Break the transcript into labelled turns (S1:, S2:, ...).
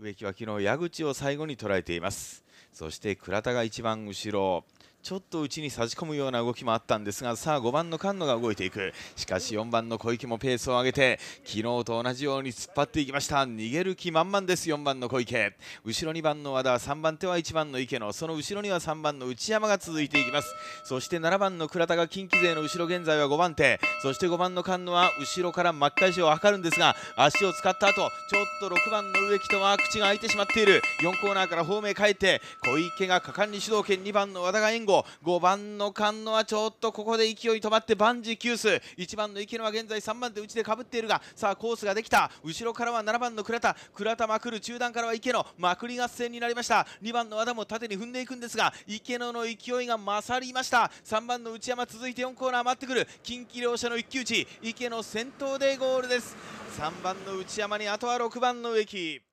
S1: 植木は昨日矢口を最後に捉えていますそして倉田が一番後ろちょっと内に差し込むような動きもあったんですがさあ5番の菅野が動いていくしかし4番の小池もペースを上げて昨日と同じように突っ張っていきました逃げる気満々です4番の小池後ろ2番の和田3番手は1番の池野その後ろには3番の内山が続いていきますそして7番の倉田が近畿勢の後ろ現在は5番手そして5番の菅野は後ろから巻き返しを図るんですが足を使った後ちょっと6番の植木とは口が開いてしまっている4コーナーから方面帰って小池が果敢に主導権2番の和田が援護号5番の菅野はちょっとここで勢い止まって万事休す1番の池野は現在3番手内ちでかぶっているがさあコースができた後ろからは7番の倉田倉田まくる中段からは池野まくり合戦になりました2番の和田も縦に踏んでいくんですが池野の勢いが勝りました3番の内山続いて4コーナー回ってくる近畿両者の一騎打ち池野先頭でゴールです3番の内山にあとは6番の植木